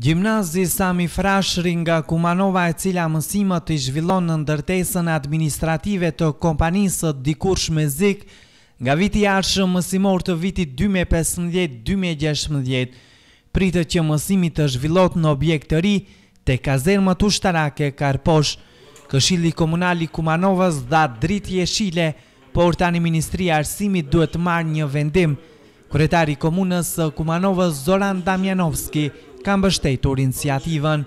Gjimnazi Sami Frashri nga Kumanova e cila mësimët i zhvillon në ndërtesën administrative të kompanisët dikursh me zik, nga viti arshë mësimor të vitit 2015-2016, pritë që mësimit të zhvillot në objekt të ri të kazermët ushtarake Karposh. Këshili Komunali Kumanovës dha dritje shile, por tani Ministri Arsimit duhet marrë një vendim. Kuretari Komunës Kumanovës Zoran Damjanovski, ka mbështetur incijativën.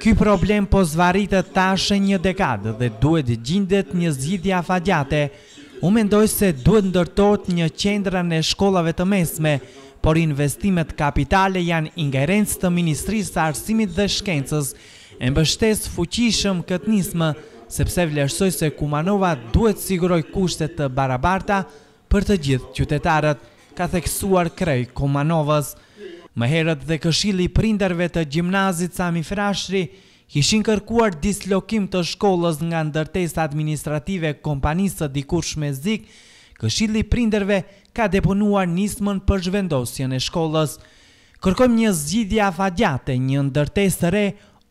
Ky problem po zvaritët tashë një dekadë dhe duhet gjindet një zgjidhje fagjate. U mendoj se duhet ndërtot një qendra në shkollave të mesme, por investimet kapitale janë ingerencë të Ministrisë të Arsimit dhe Shkencës e mbështes fuqishëm këtë nismë, sepse vlerësoj se Kumanova duhet siguroj kushtet të barabarta për të gjithë qytetarët, ka theksuar krej Kumanovas. Më herët dhe këshili prinderve të gjimnazit Sami Frashri kishin kërkuar dislokim të shkollës nga ndërtesa administrative kompanisë të dikur shme zik, këshili prinderve ka deponuar nismën për zhvendosjen e shkollës. Kërkom një zgjidhja fadjate, një ndërtesë të re,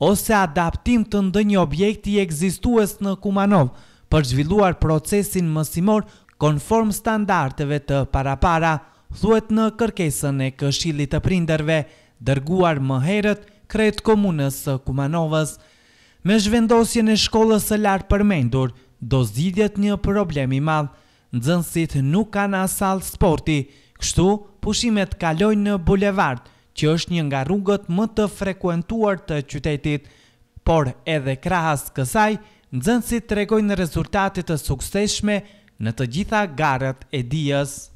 ose adaptim të ndë një objekti e egzistues në Kumanov, për zhvilluar procesin mësimor konform standarteve të para-para thuet në kërkesën e këshillit të prinderve, dërguar më herët kretë komunës së Kumanovës. Me zhvendosjen e shkollës e lartë përmendur, do zidjet një problemi madhë, nëzënsit nuk kanë asal sporti, kështu pushimet kalojnë në bulevard, që është një nga rrugët më të frekuentuar të qytetit, por edhe krahas kësaj, nëzënsit tregojnë rezultatit të sukseshme në të gjitha garët e dijes.